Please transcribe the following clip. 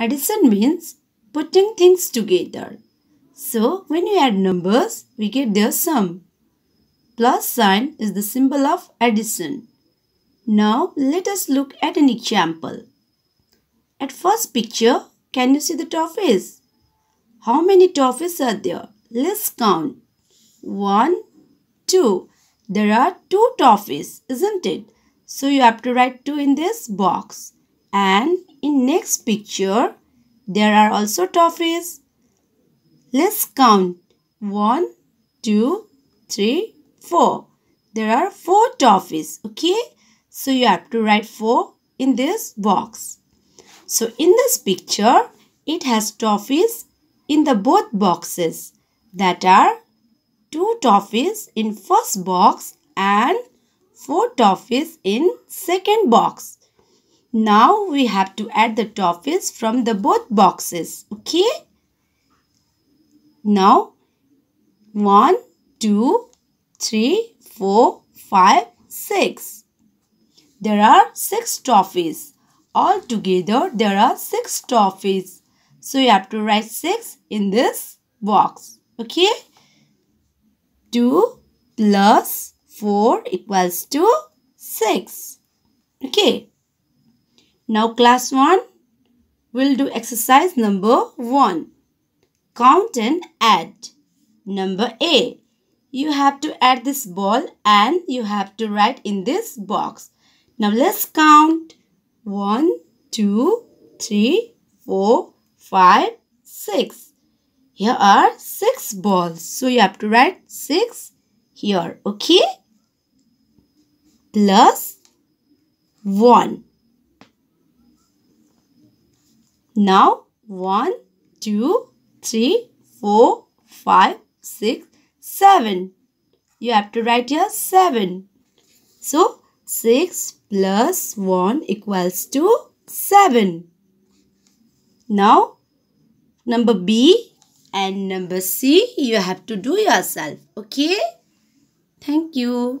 Addition means putting things together. So when you add numbers, we get their sum. Plus sign is the symbol of addition. Now let us look at an example. At first picture, can you see the toffees? How many toffees are there? Let's count. One, two. There are two toffees, isn't it? So you have to write two in this box and in next picture there are also toffees. Let's count. One, two, three, four. There are 4 toffees. Okay. So you have to write 4 in this box. So in this picture it has toffees in the both boxes that are 2 toffees in first box and 4 toffees in second box. Now we have to add the toffees from the both boxes. Okay. Now 1, 2, 3, 4, 5, 6. There are 6 toffees. Altogether, there are 6 toffees. So you have to write 6 in this box. Okay. 2 plus 4 equals to 6. Okay. Now class 1, we'll do exercise number 1. Count and add. Number A, you have to add this ball and you have to write in this box. Now let's count. 1, 2, 3, 4, 5, 6. Here are 6 balls. So you have to write 6 here. Okay? Plus 1. Now 1, 2, 3, 4, 5, 6, 7. You have to write here 7. So 6 plus 1 equals to 7. Now number B and number C you have to do yourself. Okay? Thank you.